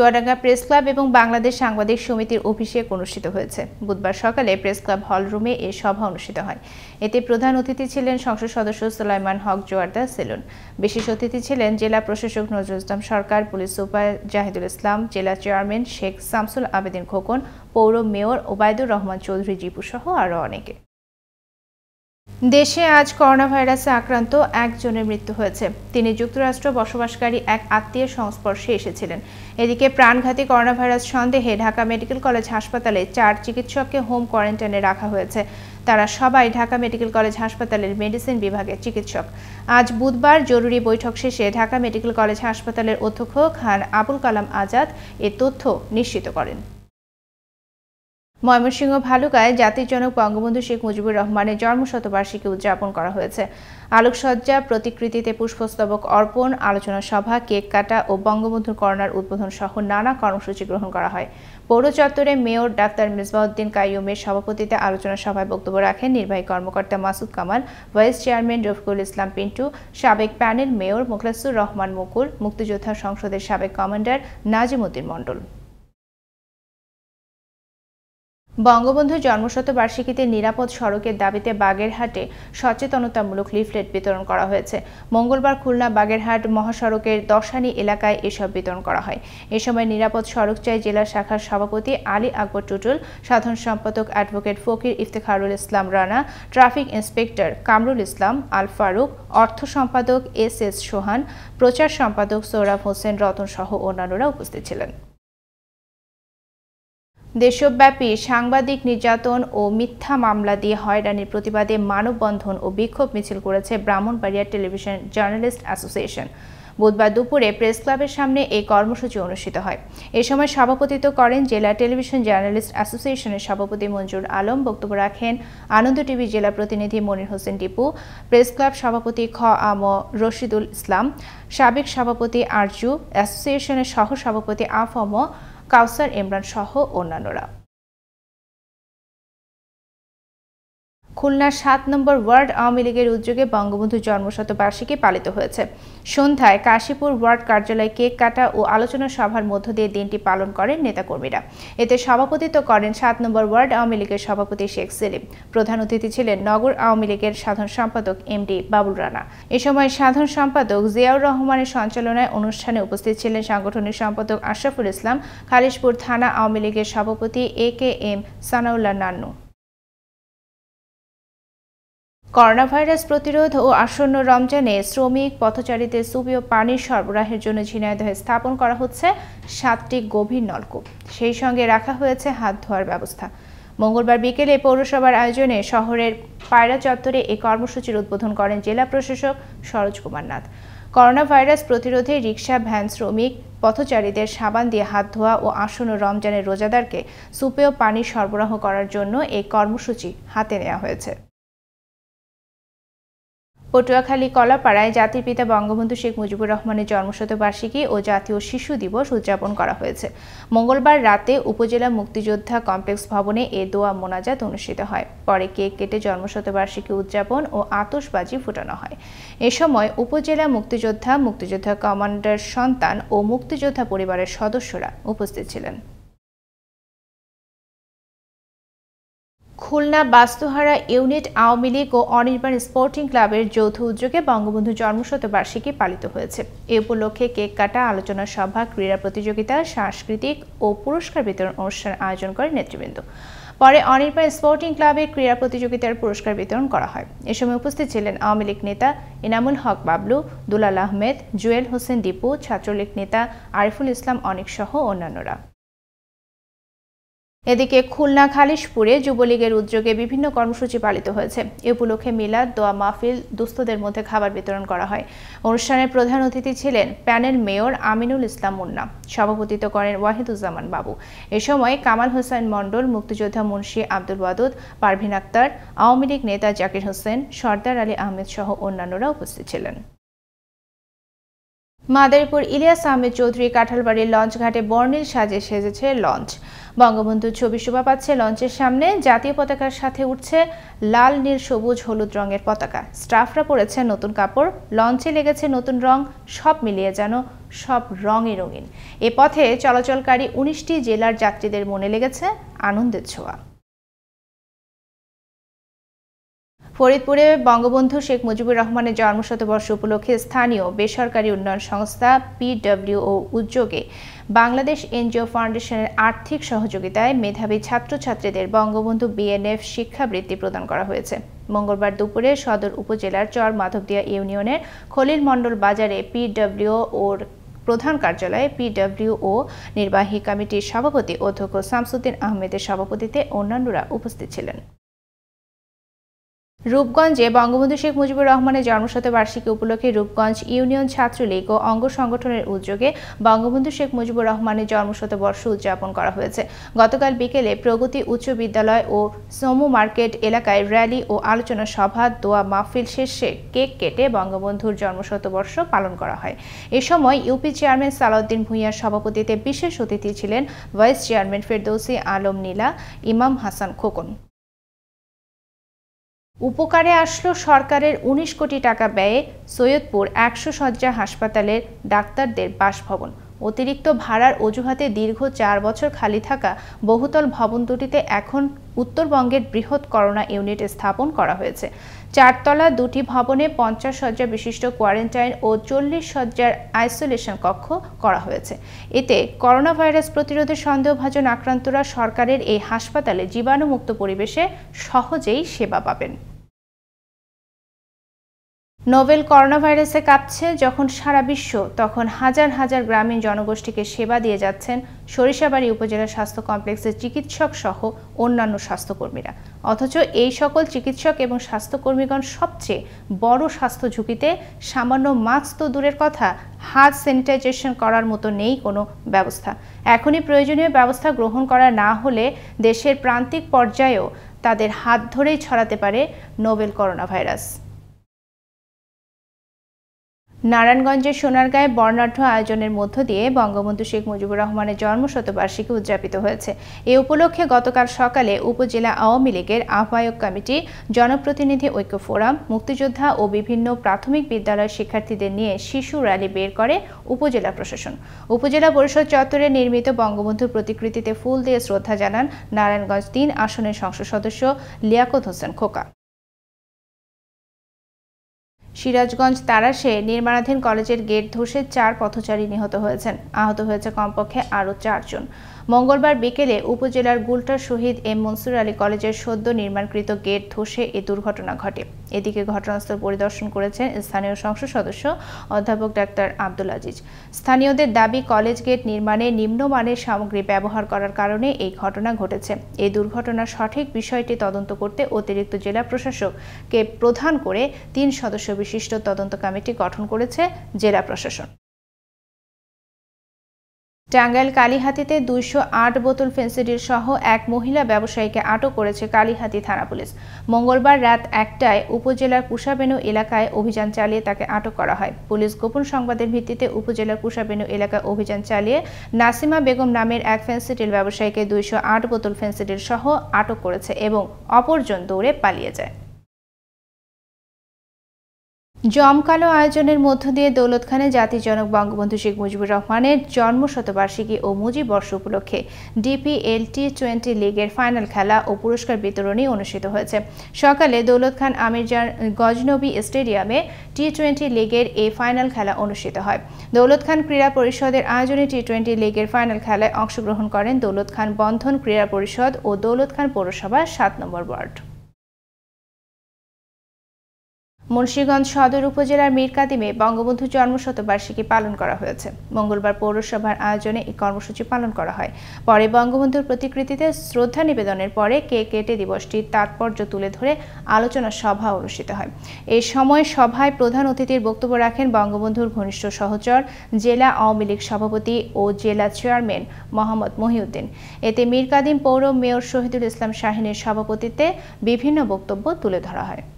Chuadanga press club এবং বাংলাদেশ সাংবাদিক সমিতির অভিষেক অনুষ্ঠিত হয়েছে বুধবার সকালে প্রেস ক্লাব হলরুমে এ সভা অনুষ্ঠিত হয় এতে প্রধান অতিথি ছিলেন সংসদ সদস্য সুলাইমান হক জোয়ারদা সেলুন বিশেষ অতিথি ছিলেন জেলা প্রশাসক নজরুল ইসলাম সরকার পুলিশ সুপার জাহিদুল ইসলাম জেলা চেয়ারম্যান শেখ শামসুল আবেদিন খোকন পৌর মেয়র ওবায়দুর রহমান চৌধুরী জিপু সহ আরও অনেকে দেশে আজ করোনা ভাইরাসে আক্রান্ত একজনের মৃত্যু হয়েছে তিনি যুক্তরাষ্ট্র বসবাসকারী এক আত্মীয় সংস্পর্শে এসেছিলেন এদিকে প্রাণঘাতী করোনা ভাইরাস সন্দেহে ঢাকা মেডিকেল কলেজ হাসপাতালে চার চিকিৎসককে হোম কোয়ারেন্টাইনে রাখা হয়েছে তারা সবাই ঢাকা মেডিকেল কলেজ হাসপাতালের মেডিসিন বিভাগে চিকিৎসক আজ বুধবার জরুরি বৈঠক শেষে ঢাকা মেডিকেল কলেজ হাসপাতালের অধ্যক্ষ খান আবুল কালাম আজাদ এ তথ্য নিশ্চিত করেন ময়মনসিংহ ভালুকায় জাতির জনক বঙ্গবন্ধু শেখ মুজিবুর রহমানের জন্মশতবার্ষিকী উদযাপন করা হয়েছে আলোকসজ্জা প্রতিকৃতিতে পুষ্পস্তবক অর্পণ আলোচনা সভা কেক কাটা ও বঙ্গবন্ধুর করোনার উদ্বোধন সহ নানা কর্মসূচি গ্রহণ করা হয় পৌর চত্বরে মেয়র ডাক্তার মিসবাউদ্দিন কাইয়ুমের সভাপতিতে আলোচনা সভায় বক্তব্য রাখেন নির্বাহী কর্মকর্তা মাসুদ কামাল ভাইস চেয়ারম্যান রফিকুল ইসলাম পিন্টু সাবেক প্যানেল মেয়র মোখলাসুর রহমান মুকুল মুক্তিযোদ্ধা সংসদের সাবেক কমান্ডার নাজিমুদ্দিন মণ্ডল বঙ্গবন্ধুর জন্মশতবার্ষিকীতে নিরাপদ সড়কের দাবিতে বাগেরহাটে সচেতনতামূলক লিফলেট বিতরণ করা হয়েছে মঙ্গলবার খুলনা বাগেরহাট মহাসড়কের দশানি এলাকায় এসব বিতরণ করা হয় এ সময় নিরাপদ সড়ক চাই জেলা শাখার সভাপতি আলী আকবর টুটুল সাধারণ সম্পাদক advocate Fakir Iftekharul Islam Rana traffic inspector Kamrul Islam Al Faruk অর্থ সম্পাদক এস এস সোহান প্রচার সম্পাদক সৌরভ হোসেন রতন সহ অন্যান্যরা উপস্থিত ছিলেন দেশব্যাপী সাংবাদিক নির্যাতন ও মিথ্যা মামলা দিয়ে হয়রানির প্রতিবাদে মানববন্ধন ও বিক্ষোভ মিছিল করেছে ব্রাহ্মণবাড়িয়া টেলিভিশন জার্নালিস্ট অ্যাসোসিয়েশন বুধবার দুপুরে প্রেস ক্লাবের সামনে এই কর্মসূচি অনুষ্ঠিত হয় এ সময় সভাপতিত্ব করেন জেলা টেলিভিশন জার্নালিস্ট অ্যাসোসিয়েশনের সভাপতি মঞ্জুর আলম বক্তব্য রাখেন আনন্দ টিভি জেলা প্রতিনিধি মনির হোসেন টিপু প্রেস ক্লাব সভাপতি খ আম রশিদুল ইসলাম সাবেক সভাপতি আরজু অ্যাসোসিয়েশনের সহ সভাপতি আফম কাউসার ইমরান সহ অন্যান্যরা খুলনার সাত নম্বর ওয়ার্ড আওয়ামী লীগের উদ্যোগে বঙ্গবন্ধু জন্মশতবার্ষিকী পালিত হয়েছে সন্ধ্যায় কাশীপুর ওয়ার্ড কার্যালয়ে কেক কাটা ও আলোচনা সভার মধ্য দিয়ে দিনটি পালন করেন নেতাকর্মীরা এতে সভাপতিত্ব করেন সাত নম্বর ওয়ার্ড আওয়ামী লীগের সভাপতি শেখ সেলিম প্রধান অতিথি ছিলেন নগর আওয়ামী লীগের সাধারণ সম্পাদক এমডি বাবুল রানা এ সময় সাধারণ সম্পাদক জিয়াউর রহমানের সঞ্চালনায় অনুষ্ঠানে উপস্থিত ছিলেন সাংগঠনিক সম্পাদক আশরাফুল ইসলাম খালিশপুর থানা আওয়ামী লীগের সভাপতি A K M Sanaullah Nannu coronavirus প্রতিরোধ ও আসন্ন রমজানে শ্রমিক পথচারীদের সুপেয় পানির সরবরাহের জন্য ঝিনাইদহে স্থাপন করা হচ্ছে সাতটি গভীর নলকূপ সেই সঙ্গে রাখা হয়েছে হাত ধোয়ার ব্যবস্থা মঙ্গলবার বিকেলে পৌরসভার আয়োজনে শহরের পায়রা চত্বরে এই কর্মসূচির উদ্বোধন করেন জেলা প্রশাসক সরোজ কুমার নাথ করোনা ভাইরাস প্রতিরোধে রিক্সা ভ্যান শ্রমিক পথচারীদের সাবান দিয়ে হাত ধোয়া ও আসন্ন রমজানের রোজাদারকে সুপেয় পানি সরবরাহ করার জন্য এই কর্মসূচি হাতে নেওয়া হয়েছে পটুয়াখালী কলাপাড়ায় জাতির পিতা বঙ্গবন্ধু শেখ মুজিবুর রহমানের জন্মশতবার্ষিকী ও জাতীয় শিশু দিবস উদযাপন করা হয়েছে মঙ্গলবার রাতে উপজেলা মুক্তিযোদ্ধা কমপ্লেক্স ভবনে এ দোয়া মোনাজাত অনুষ্ঠিত হয় পরে কেক কেটে জন্মশতবার্ষিকী উদযাপন ও আতসবাজি ফুটানো হয় এ সময় উপজেলা মুক্তিযোদ্ধা মুক্তিযোদ্ধা কমান্ডার সন্তান ও মুক্তিযোদ্ধা পরিবারের সদস্যরা উপস্থিত ছিলেন খুলনা বাস্তুহারা ইউনিট আওয়ামী লীগ ও অনির্বাণ স্পোর্টিং ক্লাবের যৌথ উদ্যোগে বঙ্গবন্ধু জন্মশতবার্ষিকী পালিত হয়েছে এ উপলক্ষে কেক কাটা আলোচনা সভা ক্রীড়া প্রতিযোগিতা সাংস্কৃতিক ও পুরস্কার বিতরণ অনুষ্ঠান আয়োজন করে নেতৃবৃন্দ পরে অনির্বাণ স্পোর্টিং ক্লাবে ক্রীড়া প্রতিযোগিতার পুরস্কার বিতরণ করা হয় এ সময় উপস্থিত ছিলেন আওয়ামী লীগ নেতা এনামুল হক বাবলু দুলাল আহমেদ জুয়েল হোসেন দীপু ছাত্রলীগ নেতা আরিফুল ইসলাম অনেক সহ অন্যান্যরা এদিকে খুলনা খালিশপুরে যুবলীগের উদ্যোগে বিভিন্ন কর্মসূচি পালিত হয়েছে এ উপলক্ষে মিলাদ দোয়া মাহফিল দুস্থদের মধ্যে খাবার বিতরণ করা হয় অনুষ্ঠানের প্রধান অতিথি ছিলেন প্যানেল মেয়র আমিনুল ইসলাম মুন্না সভাপতিত্ব করেন ওয়াহিদুজ্জামান বাবু এ সময় কামাল হোসেন মণ্ডল মুক্তিযোদ্ধা মুন্সী আব্দুল ওয়াদুদ পারভিন আক্তার আওয়ামী লীগ নেতা জাকির হোসেন সর্দার আলী আহমেদ সহ অন্যান্যরা উপস্থিত ছিলেন মাদারীপুর ইলিয়াস আহমেদ চৌধুরী কাঁঠালবাড়ির লঞ্চঘাটে বর্ণিল সাজে সেজেছে লঞ্চ বঙ্গবন্ধুর ছবি শোভা পাচ্ছে লঞ্চের সামনে জাতীয় পতাকার সাথে উঠছে লাল নীল সবুজ হলুদ রঙের পতাকা স্টাফরা পরেছে নতুন কাপড় লঞ্চে লেগেছে নতুন রং সব মিলিয়ে যেন সব রঙে রঙিন এ পথে চলাচলকারী উনিশটি জেলার যাত্রীদের মনে লেগেছে আনন্দের ছোঁয়া ফরিদপুরে বঙ্গবন্ধু শেখ মুজিবুর রহমানের জন্মশতবর্ষ উপলক্ষে স্থানীয় বেসরকারি উন্নয়ন সংস্থা পিডব্লিউও উদ্যোগে বাংলাদেশ এনজিও ফাউন্ডেশনের আর্থিক সহযোগিতায় মেধাবী ছাত্রছাত্রীদের বঙ্গবন্ধু বিএনএফ শিক্ষাবৃত্তি প্রদান করা হয়েছে মঙ্গলবার দুপুরে সদর উপজেলার চর মাধবদিয়া ইউনিয়নের খলিল মণ্ডল বাজারে পিডব্লিউ ওর প্রধান কার্যালয়ে পিডব্লিউও নির্বাহী কমিটির সভাপতি অধ্যক্ষ শামসুদ্দিন আহমেদের সভাপতিতে অন্যান্যরা উপস্থিত ছিলেন রূপগঞ্জে বঙ্গবন্ধু শেখ মুজিবুর রহমানের জন্মশতবার্ষিকী উপলক্ষে রূপগঞ্জ ইউনিয়ন ছাত্রলীগ ও অঙ্গ সংগঠনের উদ্যোগে বঙ্গবন্ধু শেখ মুজিবুর রহমানের জন্মশতবর্ষ উদযাপন করা হয়েছে গতকাল বিকেলে প্রগতি উচ্চ বিদ্যালয় ও সমু মার্কেট এলাকায় র্যালি ও আলোচনা সভা দোয়া মাহফিল শেষে কেক কেটে বঙ্গবন্ধুর জন্মশতবর্ষ পালন করা হয় এ সময় ইউপি চেয়ারম্যান সালাউদ্দিন ভূঁইয়ার সভাপতিতে বিশেষ অতিথি ছিলেন ভাইস চেয়ারম্যান ফেরদৌসি আলম নীলা ইমাম হাসান খোকন উপকারে আসলো সরকারের ১৯ কোটি টাকা ব্যয়ে সৈয়দপুর একশো শয্যা হাসপাতালের ডাক্তারদের বাসভবন অতিরিক্ত ভাড়ার অজুহাতে দীর্ঘ চার বছর খালি থাকা বহুতল ভবন দুটিতে এখন উত্তরবঙ্গের বৃহৎ করোনা ইউনিট স্থাপন করা হয়েছে চারতলা দুটি ভবনে পঞ্চাশ শয্যা বিশিষ্ট কোয়ারেন্টাইন ও চল্লিশ শয্যার আইসোলেশন কক্ষ করা হয়েছে এতে করোনা ভাইরাস প্রতিরোধে সন্দেহভাজন আক্রান্তরা সরকারের এই হাসপাতালে জীবাণুমুক্ত পরিবেশে সহজেই সেবা পাবেন নোভেল করোনাভাইরাসে কাঁপছে যখন সারা বিশ্ব তখন হাজার হাজার গ্রামীণ জনগোষ্ঠীকে সেবা দিয়ে যাচ্ছেন সরিষাবাড়ি উপজেলা স্বাস্থ্য কমপ্লেক্সের চিকিৎসক সহ অন্যান্য স্বাস্থ্যকর্মীরা অথচ এই সকল চিকিৎসক এবং স্বাস্থ্যকর্মীগণ সবচেয়ে বড় স্বাস্থ্য ঝুঁকিতে সামান্য মাস্ক তো দূরের কথা হাত স্যানিটাইজেশন করার মতো নেই কোনো ব্যবস্থা এখনই প্রয়োজনীয় ব্যবস্থা গ্রহণ করা না হলে দেশের প্রান্তিক পর্যায়েও তাদের হাত ধরেই ছড়াতে পারে নোবেল করোনা ভাইরাস নারায়ণগঞ্জের সোনারগাঁয়ে বর্ণাঢ্য আয়োজনের মধ্য দিয়ে বঙ্গবন্ধু শেখ মুজিবুর রহমানের জন্মশতবার্ষিকী উদযাপিত হয়েছে এ উপলক্ষে গতকাল সকালে উপজেলা আওয়ামী লীগের আহ্বায়ক কমিটি জনপ্রতিনিধি ঐক্য ফোরাম মুক্তিযোদ্ধা ও বিভিন্ন প্রাথমিক বিদ্যালয়ের শিক্ষার্থীদের নিয়ে শিশু র্যালি বের করে উপজেলা প্রশাসন উপজেলা পরিষদ চত্বরে নির্মিত বঙ্গবন্ধুর প্রতিকৃতিতে ফুল দিয়ে শ্রদ্ধা জানান নারায়ণগঞ্জ তিন আসনের সংসদ সদস্য লিয়াকত হোসেন খোকা সিরাজগঞ্জ তারাশে নির্মাণাধীন কলেজের গেট ধসে চার পথচারী নিহত হয়েছেন আহত হয়েছে কমপক্ষে আরও চারজন মঙ্গলবার বিকেলে উপজেলার গুলটার শহীদ এম মনসুর আলী কলেজের সদ্য নির্মাণকৃত গেট ধসে এ দুর্ঘটনা ঘটে এদিকে ঘটনাস্থল পরিদর্শন করেছেন স্থানীয় সংসদ সদস্য অধ্যাপক ডাক্তার আব্দুল আজিজ স্থানীয়দের দাবি কলেজ গেট নির্মাণে নিম্নমানের সামগ্রী ব্যবহার করার কারণে এই ঘটনা ঘটেছে এই দুর্ঘটনার সঠিক বিষয়টি তদন্ত করতে অতিরিক্ত জেলা প্রশাসককে প্রধান করে তিন সদস্য বিশিষ্ট তদন্ত কমিটি গঠন করেছে জেলা প্রশাসন টাঙ্গাইল কালীহাতিতে দুইশো আট বোতল ফেন্সিডির সহ এক মহিলা ব্যবসায়ীকে আটক করেছে কালীহাতি থানা পুলিশ মঙ্গলবার রাত একটায় উপজেলার কুষাবেনু এলাকায় অভিযান চালিয়ে তাকে আটক করা হয় পুলিশ গোপন সংবাদের ভিত্তিতে উপজেলার কুষাবেনু এলাকায় অভিযান চালিয়ে নাসিমা বেগম নামের এক ফেন্সিডিল ব্যবসায়ীকে দুইশো আট বোতল ফেন্সিডির সহ আটক করেছে এবং অপরজন দৌড়ে পালিয়ে যায় জমকালো আয়োজনের মধ্য দিয়ে দৌলতখানে জাতিজনক বঙ্গবন্ধু শেখ মুজিবুর রহমানের জন্ম শতবার্ষিকী ও বর্ষ উপলক্ষে ডিপিএলটি টোয়েন্টি লিগের ফাইনাল খেলা ও পুরস্কার বিতরণী অনুষ্ঠিত হয়েছে সকালে দৌলত খান আমিরজান গজনবী স্টেডিয়ামে টি টোয়েন্টি লিগের এই ফাইনাল খেলা অনুষ্ঠিত হয় দৌলত খান ক্রীড়া পরিষদের আয়োজনে টি টোয়েন্টি লিগের ফাইনাল খেলায় অংশগ্রহণ করেন দৌলত খান বন্ধন ক্রীড়া পরিষদ ও দৌলত খান পৌরসভার সাত নম্বর ওয়ার্ড মুন্সীগঞ্জ সদর উপজেলার মীরকাদিমে বঙ্গবন্ধু জন্মশতবার্ষিকী পালন করা হয়েছে মঙ্গলবার পৌরসভার আয়োজনে এই কর্মসূচি পালন করা হয় পরে বঙ্গবন্ধুর প্রতিকৃতিতে শ্রদ্ধা নিবেদনের পরে কে কেটে দিবসটির তাৎপর্য তুলে ধরে আলোচনা সভা অনুষ্ঠিত হয় এই সময় সভায় প্রধান অতিথির বক্তব্য রাখেন বঙ্গবন্ধুর ঘনিষ্ঠ সহচর জেলা আওয়ামী লীগ সভাপতি ও জেলা চেয়ারম্যান মোহাম্মদ মহিউদ্দিন এতে মীরকাদিম পৌর মেয়র শহীদুল ইসলাম শাহিনের সভাপতিত্বে বিভিন্ন বক্তব্য তুলে ধরা হয়